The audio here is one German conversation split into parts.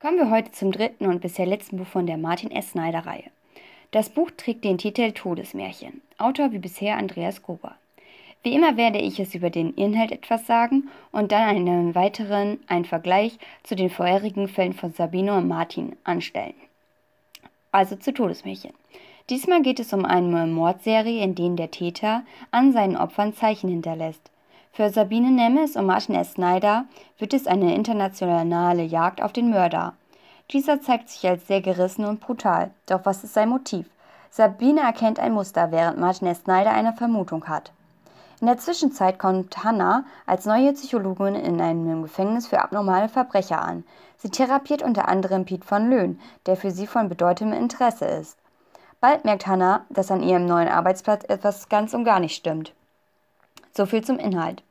Kommen wir heute zum dritten und bisher letzten Buch von der Martin S. Snyder Reihe. Das Buch trägt den Titel Todesmärchen, Autor wie bisher Andreas Gruber. Wie immer werde ich es über den Inhalt etwas sagen und dann einen weiteren, einen Vergleich zu den vorherigen Fällen von Sabino und Martin anstellen. Also zu Todesmärchen. Diesmal geht es um eine Mordserie, in denen der Täter an seinen Opfern Zeichen hinterlässt. Für Sabine Nemes und Martin S. Snyder wird es eine internationale Jagd auf den Mörder. Dieser zeigt sich als sehr gerissen und brutal. Doch was ist sein Motiv? Sabine erkennt ein Muster, während Martin S. Snyder eine Vermutung hat. In der Zwischenzeit kommt Hannah als neue Psychologin in einem Gefängnis für abnormale Verbrecher an. Sie therapiert unter anderem Piet von Löhn, der für sie von bedeutendem Interesse ist. Bald merkt Hannah, dass an ihrem neuen Arbeitsplatz etwas ganz und gar nicht stimmt. So viel zum Inhalt.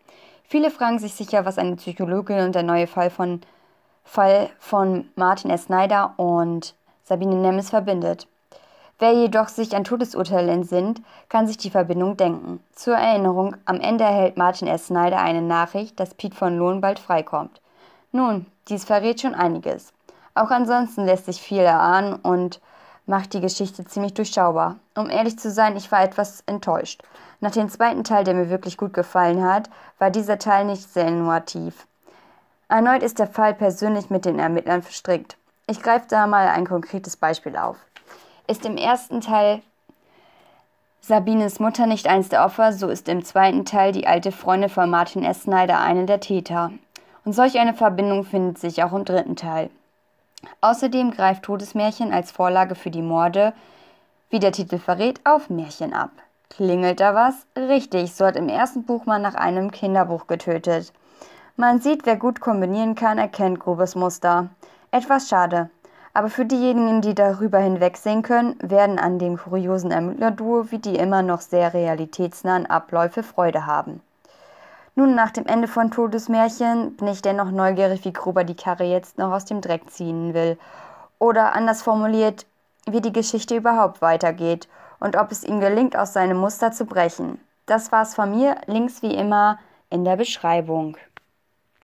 Viele fragen sich sicher, was eine Psychologin und der neue Fall von, Fall von Martin S. Snyder und Sabine Nemes verbindet. Wer jedoch sich ein Todesurteil entsinnt, kann sich die Verbindung denken. Zur Erinnerung, am Ende erhält Martin S. Snyder eine Nachricht, dass Pete von Lohn bald freikommt. Nun, dies verrät schon einiges. Auch ansonsten lässt sich viel erahnen und macht die Geschichte ziemlich durchschaubar. Um ehrlich zu sein, ich war etwas enttäuscht. Nach dem zweiten Teil, der mir wirklich gut gefallen hat, war dieser Teil nicht sehr innovativ. Erneut ist der Fall persönlich mit den Ermittlern verstrickt. Ich greife da mal ein konkretes Beispiel auf. Ist im ersten Teil Sabines Mutter nicht eins der Opfer, so ist im zweiten Teil die alte Freundin von Martin S. Snyder eine der Täter. Und solch eine Verbindung findet sich auch im dritten Teil. Außerdem greift Todesmärchen als Vorlage für die Morde, wie der Titel verrät, auf Märchen ab. Klingelt da was? Richtig, so hat im ersten Buch man nach einem Kinderbuch getötet. Man sieht, wer gut kombinieren kann, erkennt grobes Muster. Etwas schade. Aber für diejenigen, die darüber hinwegsehen können, werden an dem kuriosen Ermittlerduo wie die immer noch sehr realitätsnahen Abläufe Freude haben. Nun, nach dem Ende von Todesmärchen bin ich dennoch neugierig, wie Gruber die Karre jetzt noch aus dem Dreck ziehen will. Oder anders formuliert, wie die Geschichte überhaupt weitergeht und ob es ihm gelingt, aus seinem Muster zu brechen. Das war's von mir, Links wie immer in der Beschreibung.